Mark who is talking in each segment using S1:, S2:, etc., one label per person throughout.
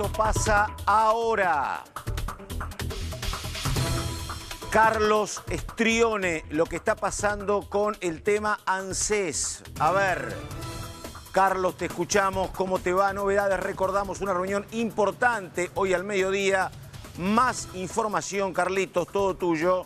S1: Esto pasa ahora. Carlos Estrione, lo que está pasando con el tema ANSES. A ver, Carlos, te escuchamos, ¿cómo te va? Novedades, recordamos una reunión importante hoy al mediodía. Más información, Carlitos, todo tuyo.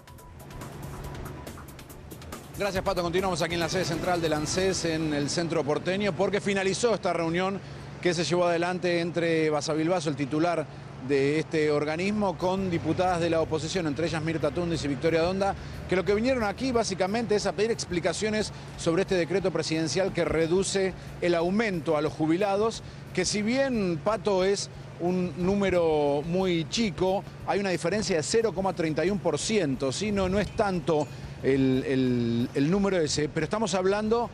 S2: Gracias, Pato. Continuamos aquí en la sede central del ANSES, en el centro porteño, porque finalizó esta reunión que se llevó adelante entre Basavilbaso, el titular de este organismo, con diputadas de la oposición, entre ellas Mirta Tundis y Victoria Donda, que lo que vinieron aquí básicamente es a pedir explicaciones sobre este decreto presidencial que reduce el aumento a los jubilados, que si bien Pato es un número muy chico, hay una diferencia de 0,31%, si no, no es tanto el, el número ese, pero estamos hablando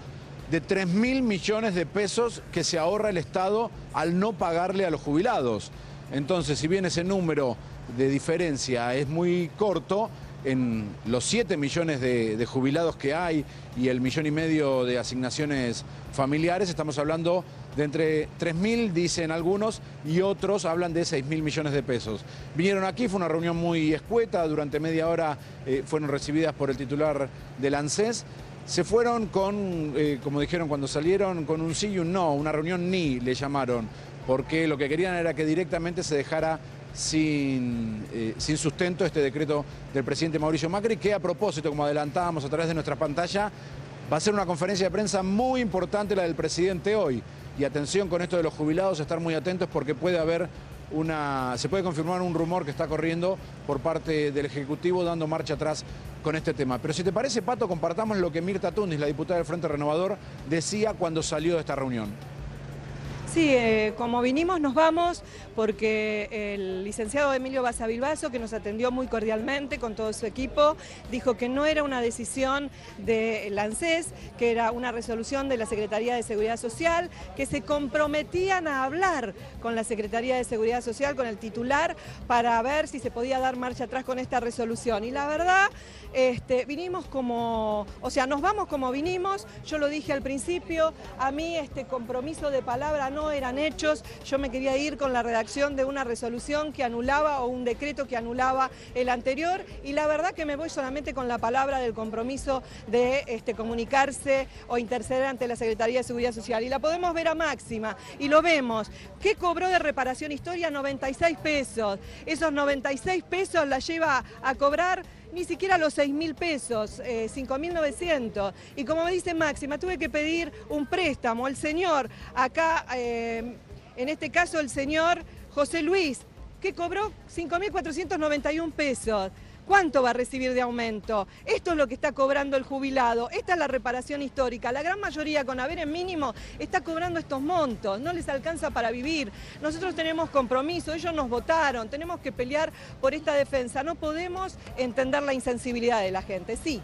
S2: de 3 mil millones de pesos que se ahorra el Estado al no pagarle a los jubilados. Entonces, si bien ese número de diferencia es muy corto, en los 7 millones de, jubilados que hay y el millón y medio de asignaciones familiares, estamos hablando de entre 3.000, dicen algunos, y otros hablan de mil millones de pesos. Vinieron aquí, fue una reunión muy escueta, durante media hora eh, fueron recibidas por el titular del ANSES. Se fueron con, eh, como dijeron cuando salieron, con un sí y un no, una reunión ni le llamaron, porque lo que querían era que directamente se dejara sin, eh, sin, sustento este decreto del presidente Mauricio Macri, que a propósito, como adelantábamos a través de nuestra pantalla, va a ser una conferencia de prensa muy importante la del presidente hoy. Y atención con esto de los jubilados, estar muy atentos porque puede haber se puede confirmar un rumor que está corriendo por parte del Ejecutivo dando marcha atrás con este tema. Pero si te parece, Pato, compartamos lo que Mirta Tundis, la diputada del Frente Renovador, decía cuando salió de esta reunión.
S3: Sí, eh, como vinimos nos vamos porque el licenciado Emilio Basavilbaso, que nos atendió muy cordialmente con todo su equipo, dijo que no era una decisión de la ANSES, que era una resolución de la Secretaría de Seguridad Social, que se comprometían a hablar con la Secretaría de Seguridad Social, con el titular, para ver si se podía dar marcha atrás con esta resolución. Y la verdad, este, vinimos como, o sea, nos vamos como vinimos, yo lo dije al principio, a mí este compromiso de palabra no eran hechos. Yo me quería ir con la redacción de una resolución que anulaba o un decreto que anulaba el anterior y la verdad que me voy solamente con la palabra del compromiso de este, comunicarse o interceder ante la Secretaría de Seguridad Social. Y la podemos ver a máxima y lo vemos. ¿Qué cobró de reparación historia? 96 pesos. Esos 96 pesos la lleva a cobrar ni siquiera los 6 mil pesos, 5.900. Eh, y como me dice Máxima, tuve que pedir un préstamo. El señor, acá, eh, en este caso el señor José Luis, que cobró 5.491 pesos. ¿Cuánto va a recibir de aumento? Esto es lo que está cobrando el jubilado. Esta es la reparación histórica. La gran mayoría con en mínimo, está cobrando estos montos. No les alcanza para vivir. Nosotros tenemos compromiso. Ellos nos votaron. Tenemos que pelear por esta defensa. No podemos entender la insensibilidad de la gente. Sí.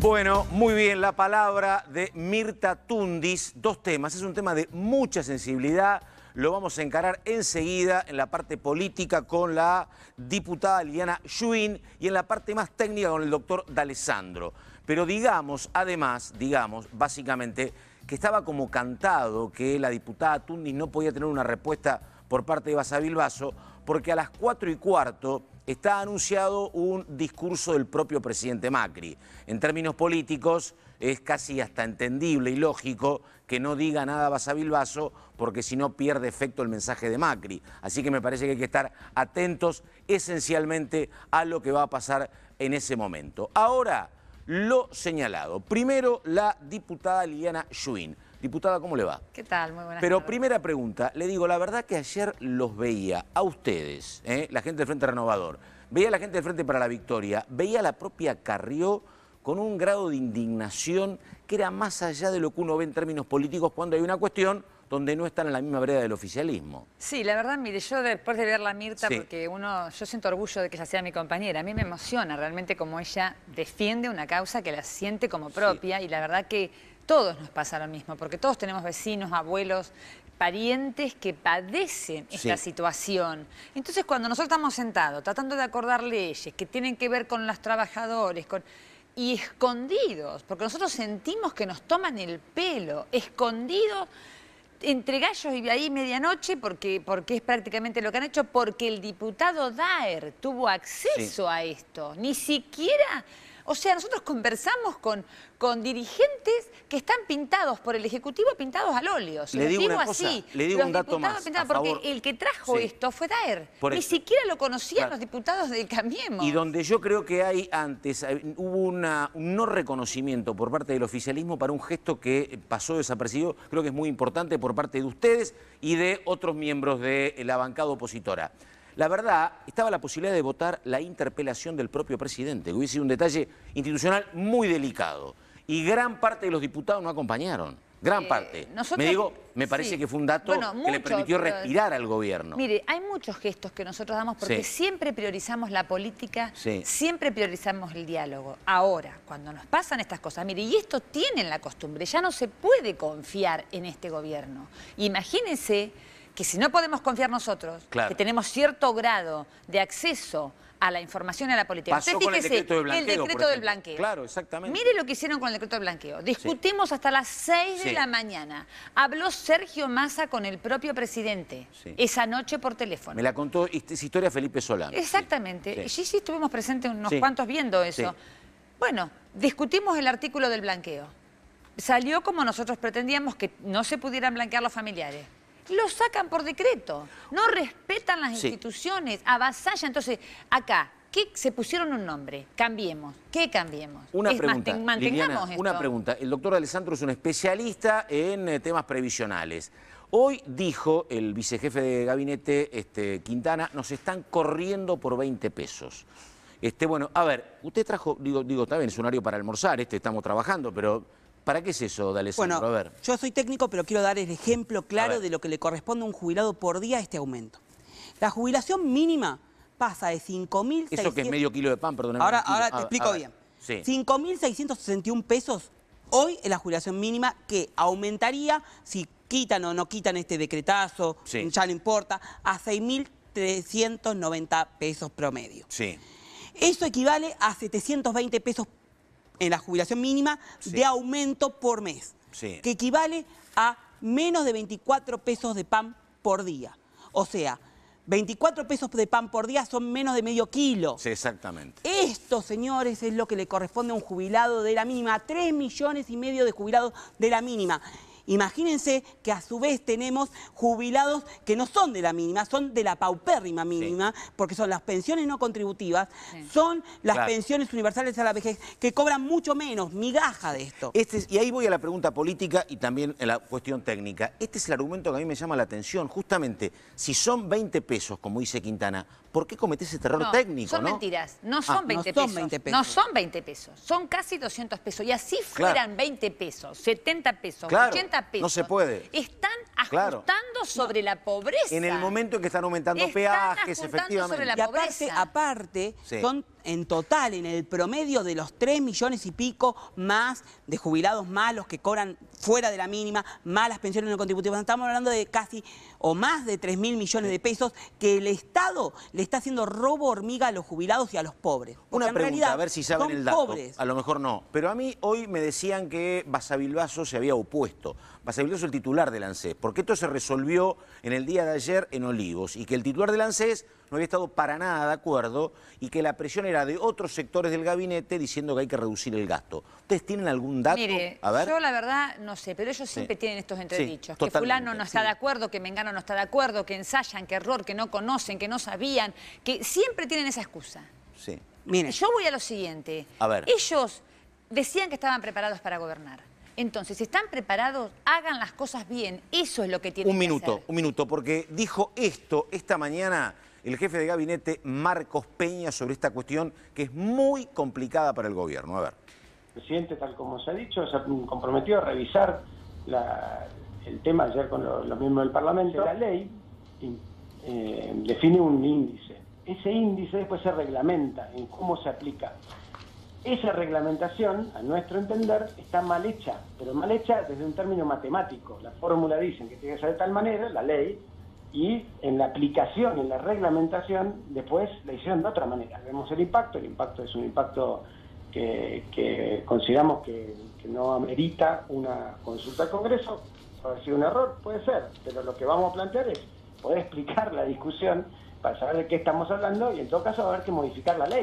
S1: Bueno, muy bien, la palabra de Mirta Tundis, dos temas, es un tema de mucha sensibilidad, lo vamos a encarar enseguida en la parte política con la diputada Liliana Schuyn y en la parte más técnica con el doctor D'Alessandro. Pero digamos, además, digamos, básicamente, que estaba como cantado que la diputada Tunis no podía tener una respuesta por parte de Basavilbaso, porque a las cuatro y cuarto está anunciado un discurso del propio presidente Macri. En términos políticos es casi hasta entendible y lógico que no diga nada Basavilbaso porque si no pierde efecto el mensaje de Macri. Así que me parece que hay que estar atentos esencialmente a lo que va a pasar en ese momento. Ahora, lo señalado. Primero, la diputada Liliana Schuin. Diputada, ¿cómo le va?
S4: ¿Qué tal? Muy buenas Pero
S1: primera pregunta, le digo, la verdad que ayer los veía, a ustedes, ¿eh? la gente del Frente Renovador, veía a la gente del Frente para la Victoria, veía a la propia Carrió con un grado de indignación que era más allá de lo que uno ve en términos políticos cuando hay una cuestión donde no están en la misma breda del
S4: oficialismo. Sí, la verdad, mire, yo después de verla la Mirta, porque uno, yo siento orgullo de que ella sea mi compañera, a mí me emociona realmente como ella defiende una causa que la siente como propia y la verdad que todos nos pasa lo mismo, porque todos tenemos vecinos, abuelos, parientes que padecen esta situación. Entonces, cuando nosotros estamos sentados tratando de acordar leyes que tienen que ver con los trabajadores, y escondidos, porque nosotros sentimos que nos toman el pelo, escondidos entre gallos y ahí medianoche, porque, porque es prácticamente lo que han hecho, porque el diputado Daer tuvo acceso a esto. Ni siquiera o sea, nosotros conversamos con, con dirigentes que están pintados por el Ejecutivo, pintados al óleo. le digo, así, le digo un dato más. porque el que trajo esto fue Daer. Ni siquiera lo conocían los diputados del Cambiemos. Y
S1: donde yo creo que hay antes, eh, hubo un no reconocimiento por parte del oficialismo para un gesto que pasó desapercibido, creo que es muy importante por parte de ustedes y de otros miembros de la bancada opositora. La verdad, estaba la posibilidad de votar la interpelación del propio presidente, que hubiese sido un detalle institucional muy delicado. Y gran parte de los diputados no acompañaron. Gran eh, parte. me digo, me parece que fue un dato que le permitió respirar al gobierno. Mire,
S4: hay muchos gestos que nosotros damos porque siempre priorizamos la política, siempre priorizamos el diálogo. Ahora, cuando nos pasan estas cosas, mire, y esto tienen la costumbre, ya no se puede confiar en este gobierno. Imagínense que si no podemos confiar nosotros, que tenemos cierto grado de acceso a la información y a la política. Pasó con el decreto, del blanqueo, Claro, exactamente. Mire lo que hicieron con el decreto del blanqueo. Discutimos hasta las 6 de la mañana. Habló Sergio Massa con el propio presidente esa noche por teléfono. Me la
S1: contó es historia Felipe Solano.
S4: Exactamente. Sí, sí, estuvimos presentes unos cuantos viendo eso. Bueno, discutimos el artículo del blanqueo. Salió como nosotros pretendíamos que no se pudieran blanquear los familiares lo sacan por decreto. No respetan las instituciones, Avasalla. Entonces, acá, ¿qué se pusieron un nombre? Cambiemos. ¿Qué cambiemos? Una pregunta. mantengamos Una pregunta.
S1: El doctor Alessandro es un especialista en eh, temas previsionales. Hoy dijo el vicejefe de gabinete, este, Quintana, nos están corriendo por 20 pesos. Este, bueno, a ver, usted trajo, digo, digo, es un horario para almorzar, este estamos trabajando, pero ¿Para qué es eso, D'Alessandro? Bueno,
S5: yo soy técnico, pero quiero dar el ejemplo claro de lo que le corresponde a un jubilado por día a este aumento. La jubilación mínima pasa de 5.600... Eso que es
S1: medio kilo de pan, perdóname. Ahora, ahora te explico bien.
S5: 5.661 pesos hoy es la jubilación mínima que aumentaría si quitan o no quitan este decretazo, ya no importa, a 6.390 pesos promedio. Sí. Eso equivale a 720 pesos en la jubilación mínima de aumento por mes, que equivale a menos de 24 pesos de pan por día. O sea, 24 pesos de pan por día son menos de medio kilo. exactamente. Esto, señores, es lo que le corresponde a un jubilado de la mínima. 3 millones y medio de jubilados de la mínima. Imagínense que a su vez tenemos jubilados que no son de la mínima, son de la paupérrima mínima, porque son las pensiones no contributivas, son las pensiones universales a la vejez, que cobran mucho menos, migaja de esto. Este
S1: y ahí voy a la pregunta política y también a la cuestión técnica. Este es el argumento que a mí me llama la atención, justamente, si son 20 pesos, como dice Quintana, ¿por qué cometés ese terror técnico? Son ¿no? mentiras,
S4: no ah. son, 20 pesos, no son 20 pesos, son casi 200 pesos, y así fueran 20 pesos, 70 pesos, 80 80 no se puede. Están
S1: ajustando
S4: sobre la pobreza. En el momento
S5: en que están aumentando peajes, efectivamente. Sobre y
S4: aparte, aparte
S5: en total, en el promedio de los 3 millones y pico más de jubilados malos que cobran fuera de la mínima, malas pensiones no contributivas. Estamos hablando de casi o más de 3 mil millones de pesos que el Estado le está haciendo robo hormiga a los jubilados y a los pobres. Una pregunta, a ver si saben el dato.
S1: A lo mejor no. Pero a mí hoy me decían que Basavilbaso se había opuesto. Basavilbaso el titular del ANSES. Porque esto se resolvió en el día de ayer en Olivos. Y que el titular del ANSES no había estado para nada de acuerdo y que la presión era de otros sectores del gabinete diciendo que hay que reducir el gasto. ¿Ustedes tienen algún dato?
S4: yo la verdad no sé, pero ellos siempre tienen estos entredichos. que fulano no está de acuerdo, que Mengano no está de acuerdo, que ensayan, que error, que no conocen, que no sabían, que siempre tienen esa excusa.
S5: Sí. Yo
S4: voy a lo siguiente. A ver. Ellos decían que estaban preparados para gobernar. Entonces, si están preparados, hagan las cosas bien. Eso es lo que tienen que hacer. Un minuto,
S1: un minuto, porque dijo esto esta mañana el jefe de gabinete Marcos Peña sobre esta cuestión que es muy complicada para el gobierno. A ver. El presidente, tal como se ha dicho, se comprometió a revisar el tema ayer con los, miembros del Parlamento. La ley eh, define un índice. Ese índice después se reglamenta en cómo se aplica. Esa reglamentación, a nuestro entender, está mal hecha, pero mal hecha desde un término matemático. La fórmula dice que tiene que ser de tal manera, la ley, y en la aplicación, en la reglamentación, después la hicieron de otra manera. Vemos el impacto, el impacto es un impacto que, consideramos que, no amerita una consulta al Congreso, puede sido un error, puede ser, pero lo que vamos a plantear es poder explicar la discusión para saber de qué estamos hablando y en todo caso a haber que modificar la ley.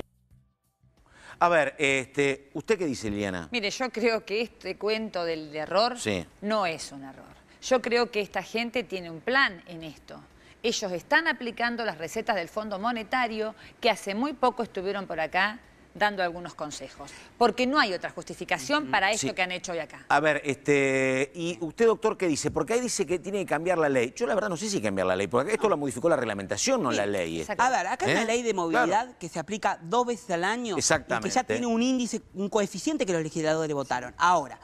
S1: A ver, este, ¿usted qué dice, Liliana?
S4: Mire, yo creo que este cuento del error no es un error. Yo creo que esta gente tiene un plan en esto. Ellos están aplicando las recetas del Fondo Monetario que hace muy poco estuvieron por acá dando algunos consejos, porque no hay otra justificación para esto que han hecho hoy acá.
S1: A ver, este, y usted, doctor, ¿qué dice? Porque ahí dice que tiene que cambiar la ley. Yo la verdad no sé si cambiar la ley, porque esto lo modificó la reglamentación, no la ley. Este. A ver, acá hay ¿Eh? una ley de movilidad
S5: que se aplica dos veces al año y que ya tiene un índice, un coeficiente que los legisladores votaron. Ahora,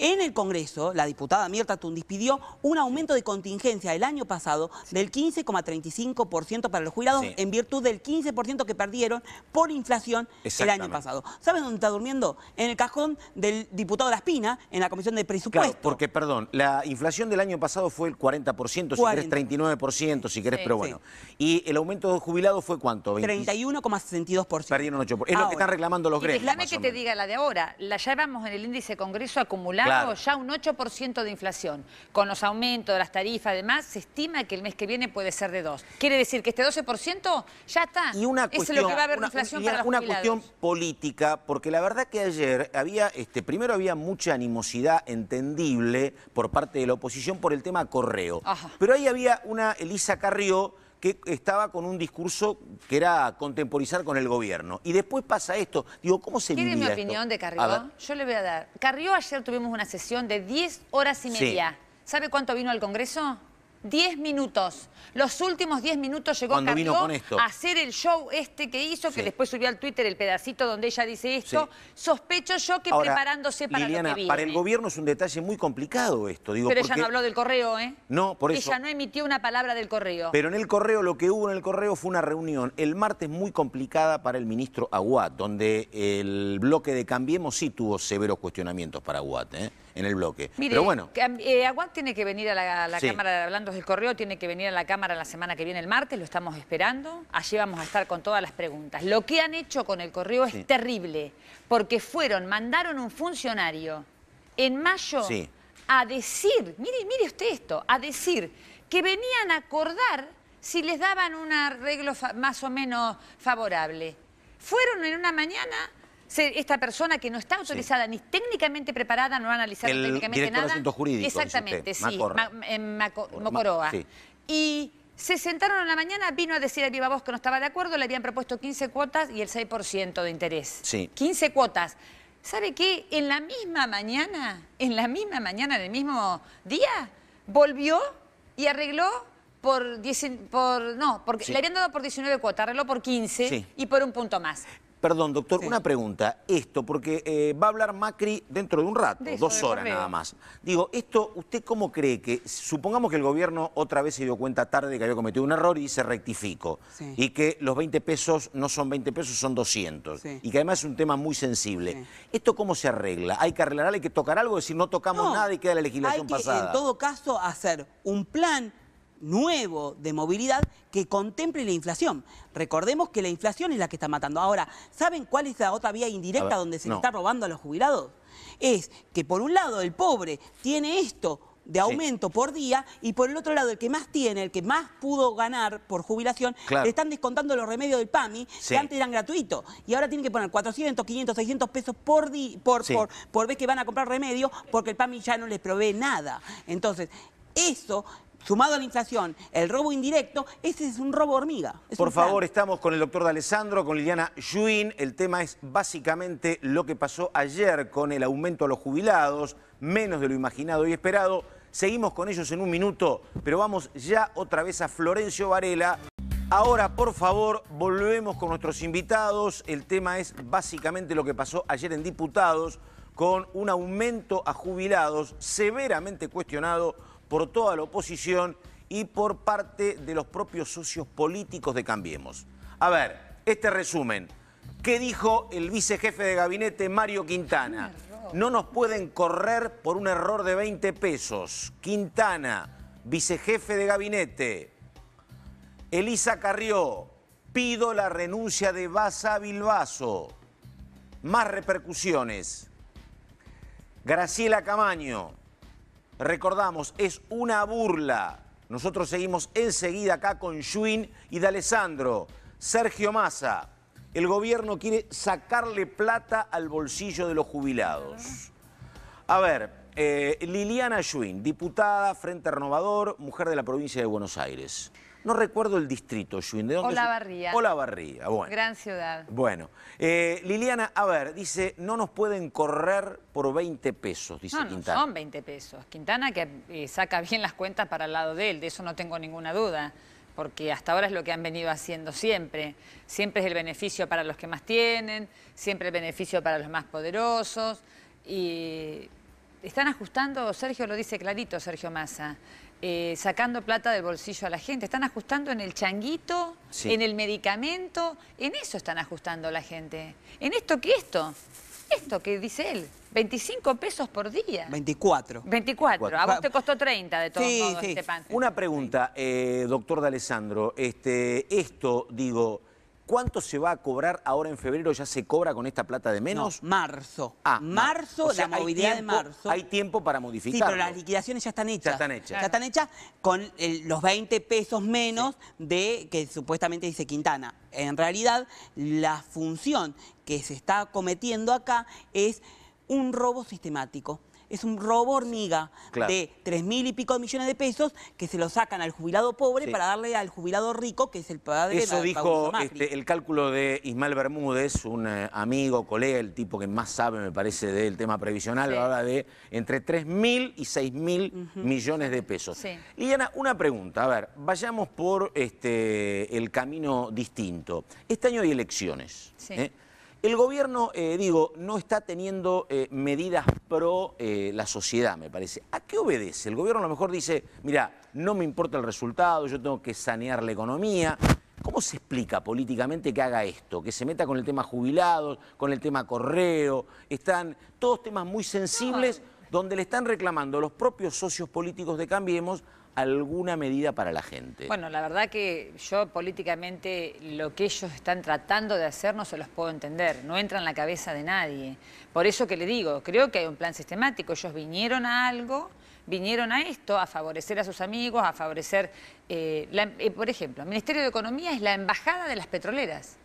S5: en el Congreso, la diputada Mirta Tundis pidió un aumento de contingencia el año pasado del 15,35% para los jubilados en virtud del 15% que perdieron por inflación el año pasado. ¿Saben dónde está durmiendo? En el cajón del diputado de la Espina, en la Comisión de Presupuestos. porque, perdón,
S1: la inflación del año pasado fue el 40%, si querés 39%, si querés, pero bueno. ¿Y el aumento de jubilados fue cuánto?
S5: 31,62%.
S1: Perdieron 8%. Es lo que están reclamando los gremios. déjame que te
S4: diga la de ahora. La llevamos en el índice Congreso acumulando claro. ya un 8% de inflación. Con los aumentos de las tarifas, además, se estima que el mes que viene puede ser de 2. Quiere decir que este 12% ya está. Y una cuestión, es lo que va a haber inflación Una cuestión
S1: política, porque la verdad que ayer había, este, primero había mucha animosidad entendible por parte de la oposición por el tema correo. Pero ahí había una Elisa Carrió que estaba con un discurso que era contemporizar con el gobierno. Y después pasa esto. Digo, ¿cómo se ¿Quiere mi opinión de Carrió?
S4: Yo le voy a dar. Carrió ayer tuvimos una sesión de 10 horas y media. ¿Sabe cuánto vino al Congreso? 10 minutos. Los últimos 10 minutos llegó a hacer el show este que hizo, que después subió al Twitter el pedacito donde ella dice esto. Sospecho yo que preparándose para lo que para el gobierno
S1: es un detalle muy complicado esto. Digo, Pero ella no habló
S4: del correo, ¿eh?
S1: No, por eso. Ella
S4: no emitió una palabra del correo. Pero
S1: en el correo, lo que hubo en el correo fue una reunión el martes muy complicada para el ministro Aguat, donde el bloque de Cambiemos sí tuvo severos cuestionamientos para Aguat, ¿eh? en el bloque. Mire, Pero bueno.
S4: Eh, tiene que venir a la, Cámara hablando del Correo, tiene que venir a la Cámara la semana que viene, el martes, lo estamos esperando. Allí vamos a estar con todas las preguntas. Lo que han hecho con el Correo es terrible, porque fueron, mandaron un funcionario en mayo a decir, mire, mire usted esto, a decir que venían a acordar si les daban un arreglo más o menos favorable. Fueron en una mañana esta persona que no está autorizada ni técnicamente preparada, no ha analizado técnicamente nada. De asuntos jurídicos, Exactamente, sí, eh, en Y se sentaron en la mañana, vino a decir a viva que no estaba de acuerdo, le habían propuesto 15 cuotas y el 6% de interés. Sí. 15 cuotas. ¿Sabe qué? En la misma mañana, en la misma mañana, en el mismo día, volvió y arregló por, por no, porque le habían dado por 19 cuotas, arregló por 15 y por un punto más.
S1: Perdón, doctor, una pregunta. Esto, porque eh, va a hablar Macri dentro de un rato, dos horas nada más. Digo, esto, ¿usted cómo cree que, supongamos que el gobierno otra vez se dio cuenta tarde que había cometido un error y se rectificó, y que los 20 pesos no son 20 pesos, son 200, y que además es un tema muy sensible. ¿Esto cómo se arregla? ¿Hay que arreglar, hay que tocar algo? Es decir, no tocamos nada y queda la legislación hay que, en todo
S5: caso, hacer un plan nuevo de movilidad que contemple la inflación. Recordemos que la inflación es la que está matando. Ahora, ¿saben cuál es la otra vía indirecta donde se le está robando a los jubilados? Es que por un lado el pobre tiene esto de aumento por día y por el otro lado el que más tiene, el que más pudo ganar por jubilación, le están descontando los remedios del PAMI que antes eran gratuitos y ahora tienen que poner 400, 500, 600 pesos por, por, por, por vez que van a comprar remedio porque el PAMI ya no les provee nada. Entonces, eso sumado a la inflación, el robo indirecto, ese es un robo hormiga. Por favor,
S1: estamos con el doctor D'Alessandro, con Liliana Yuin. El tema es básicamente lo que pasó ayer con el aumento a los jubilados, menos de lo imaginado y esperado. Seguimos con ellos en un minuto, pero vamos ya otra vez a Florencio Varela. Ahora, por favor, volvemos con nuestros invitados. El tema es básicamente lo que pasó ayer en Diputados con un aumento a jubilados severamente cuestionado por toda la oposición y por parte de los propios socios políticos de Cambiemos. A ver, este resumen. ¿Qué dijo el vicejefe de gabinete Mario Quintana? No nos pueden correr por un error de 20 pesos. Quintana, vicejefe de gabinete. Elisa Carrió, pido la renuncia de Baza Bilbaso. Más repercusiones. Graciela Camaño, Recordamos, es una burla. Nosotros seguimos enseguida acá con Shuin y D'Alessandro. Sergio Massa, el gobierno quiere sacarle plata al bolsillo de los jubilados. A ver, eh, Liliana Shuin, diputada, Frente Renovador, mujer de la provincia de Buenos Aires no recuerdo el distrito, la ¿de dónde? Olavarría. Olavarría, bueno.
S4: Gran ciudad.
S1: Bueno, eh, Liliana, a ver, dice, no nos pueden correr por 20 pesos, dice Quintana. No, son
S4: 20 pesos. Quintana que eh, saca bien las cuentas para el lado de él, de eso no tengo ninguna duda porque hasta ahora es lo que han venido haciendo siempre. Siempre es el beneficio para los que más tienen, siempre el beneficio para los más poderosos. Y están ajustando, Sergio lo dice clarito, Sergio Massa, eh, sacando plata del bolsillo a la gente. Están ajustando en el changuito, en el medicamento. En eso están ajustando la gente. En esto que esto. Esto que dice él, 25 pesos por día.
S1: 24. 24. A vos te
S4: costó 30 de todos modos, Este pan.
S1: Una pregunta, eh, doctor de Alessandro. Este, esto, digo, ¿Cuánto se va a cobrar ahora en febrero? ¿Ya se cobra con esta plata de menos?
S5: No, marzo. Ah, marzo, la movilidad de marzo. Hay tiempo para modificar. Sí, pero las liquidaciones ya están hechas. Ya están hechas. Ya están hechas con eh, los 20 pesos menos de que supuestamente dice Quintana. En realidad, la función que se está cometiendo acá es un robo sistemático es un robo hormiga de tres mil y pico de millones de pesos que se lo sacan al jubilado pobre para darle al jubilado rico, que es el padre Eso Eso dijo
S1: este, el cálculo de Ismael Bermúdez, un eh, amigo, colega, el tipo que más sabe, me parece, del tema previsional, habla de entre tres mil y seis mil millones de pesos. Liliana, una pregunta, a ver, vayamos por este, el camino distinto. Este año hay elecciones. ¿eh? El gobierno, eh, digo, no está teniendo eh, medidas pro eh, la sociedad, me parece. ¿A qué obedece? El gobierno a lo mejor dice, mira, no me importa el resultado, yo tengo que sanear la economía. ¿Cómo se explica políticamente que haga esto? Que se meta con el tema jubilados, con el tema correo, están todos temas muy sensibles donde le están reclamando los propios socios políticos de Cambiemos alguna medida para la gente.
S4: Bueno, la verdad que yo políticamente lo que ellos están tratando de hacer no se los puedo entender, no entra en la cabeza de nadie. Por eso que le digo, creo que hay un plan sistemático, ellos vinieron a algo, vinieron a esto, a favorecer a sus amigos, a favorecer, eh, eh, por ejemplo, el Ministerio de Economía es la embajada de las petroleras.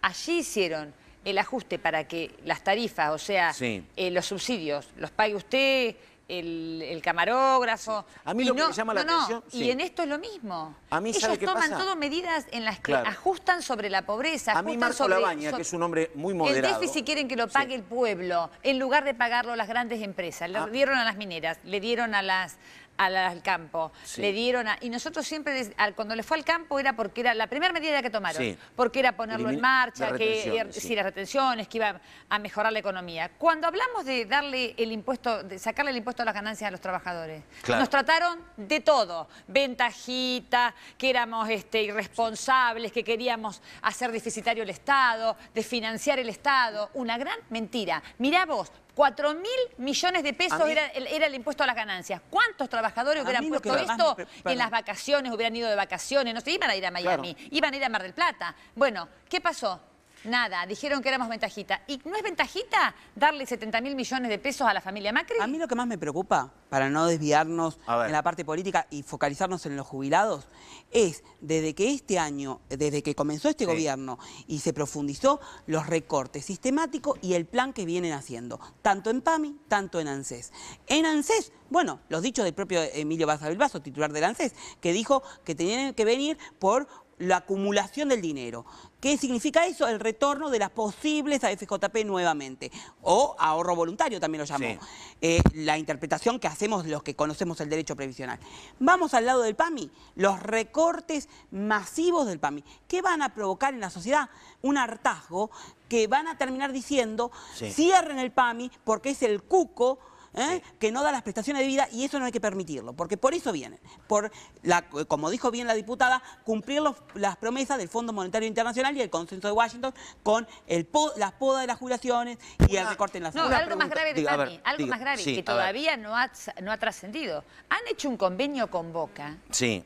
S4: Allí hicieron el ajuste para que las tarifas, o sea, eh, los subsidios, los pague usted el, camarógrafo. A mí lo que llama la atención... Y en esto es lo mismo. Ellos toman todas todo medidas en las que ajustan sobre la pobreza. A mí sobre, que es un
S1: hombre muy moderado... El déficit
S4: quieren que lo pague el pueblo, en lugar de pagarlo las grandes empresas. Le ah. dieron a las mineras, le dieron a las al, campo. Le dieron a, y nosotros siempre, cuando le fue al campo era porque era la primera medida que tomaron, porque era ponerlo en marcha, que er, sí. las retenciones, que iba a mejorar la economía. Cuando hablamos de darle el impuesto, de sacarle el impuesto a las ganancias a los trabajadores, nos trataron de todo, ventajita, que éramos este, irresponsables, que queríamos hacer deficitario el Estado, de financiar el Estado, una gran mentira. Mirá vos, 4 mil millones de pesos era, el impuesto a las ganancias. ¿Cuántos trabajadores hubieran puesto esto en las vacaciones? Hubieran ido de vacaciones, no sé, iban a ir a Miami, iban a ir a Mar del Plata. Bueno, ¿qué pasó? Nada, dijeron que éramos ventajita. ¿Y no es ventajita darle 70 mil millones de pesos a la familia Macri? A mí lo que más me preocupa,
S5: para no desviarnos en la parte política y focalizarnos en los jubilados, es desde que este año, desde que comenzó este gobierno y se profundizó, los recortes sistemáticos y el plan que vienen haciendo, tanto en PAMI, tanto en ANSES. En ANSES, bueno, los dichos del propio Emilio Basavilbaso, titular del ANSES, que dijo que tenían que venir por la acumulación del dinero. ¿Qué significa eso? El retorno de las posibles AFJP nuevamente. O ahorro voluntario también lo llamó. Eh, la interpretación que hacemos los que conocemos el derecho previsional. Vamos al lado del PAMI, los recortes masivos del PAMI. ¿Qué van a provocar en la sociedad? Un hartazgo que van a terminar diciendo, cierren el PAMI porque es el cuco ¿eh? que no da las prestaciones de vida y eso no hay que permitirlo, porque por eso vienen, por la, como dijo bien la diputada, cumplir las promesas del Fondo Monetario Internacional y el consenso de Washington con el las podas de las jubilaciones y el recorte en las... No, algo más grave, algo más grave que todavía
S4: no ha, no ha trascendido. Han hecho un convenio con Boca. Sí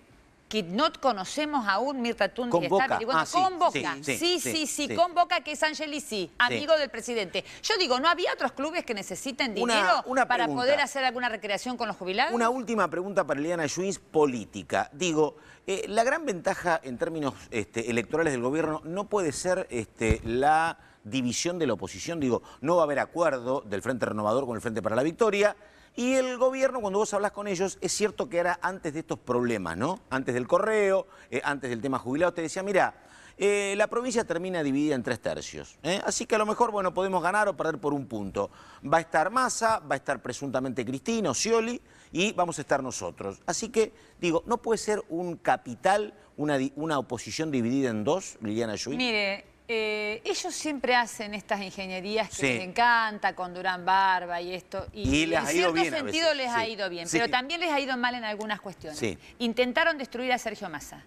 S4: que no conocemos aún, Mirta Tundi convoca. está ah, sí, sí sí, sí convoca que es Angelici, amigo del presidente. Yo digo, ¿no había otros clubes que necesiten dinero para poder hacer alguna recreación con los jubilados? Una
S1: última pregunta para Liliana Schwins, política. Digo, eh, la gran ventaja en términos este, electorales del gobierno no puede ser este, la división de la oposición. Digo, no va a haber acuerdo del Frente Renovador con el Frente para la Victoria. Y el gobierno, cuando vos hablas con ellos, es cierto que era antes de estos problemas, ¿no? Antes del correo, eh, antes del tema jubilado, te decía, mira, eh, la provincia termina dividida en tres tercios. ¿eh? Así que a lo mejor, bueno, podemos ganar o perder por un punto. Va a estar Massa, va a estar presuntamente Cristina o Scioli y vamos a estar nosotros. Así que, digo, no puede ser un capital, una, una oposición dividida en dos, Liliana Yuy?
S4: Mire, eh, ellos siempre hacen estas ingenierías que les encanta con Durán Barba y esto. Y, en cierto sentido les ha ido bien, pero también les ha ido mal en algunas cuestiones. Intentaron destruir a Sergio Massa,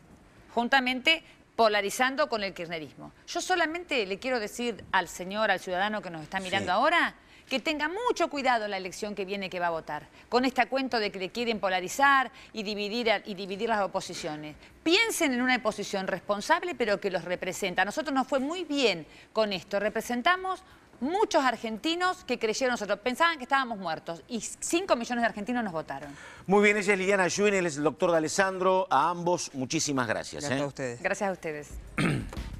S4: juntamente polarizando con el kirchnerismo. Yo solamente le quiero decir al señor, al ciudadano que nos está mirando ahora, que tenga mucho cuidado la elección que viene que va a votar, con este cuento de que le quieren polarizar y dividir, y dividir las oposiciones. Piensen en una oposición responsable, pero que los representa. A nosotros nos fue muy bien con esto. Representamos muchos argentinos que creyeron nosotros, pensaban que estábamos muertos y 5 millones de argentinos nos votaron.
S1: Muy bien, ella es Liliana Junes, el doctor de Alessandro. A ambos, muchísimas gracias. Gracias ¿eh? a ustedes.
S4: Gracias a ustedes.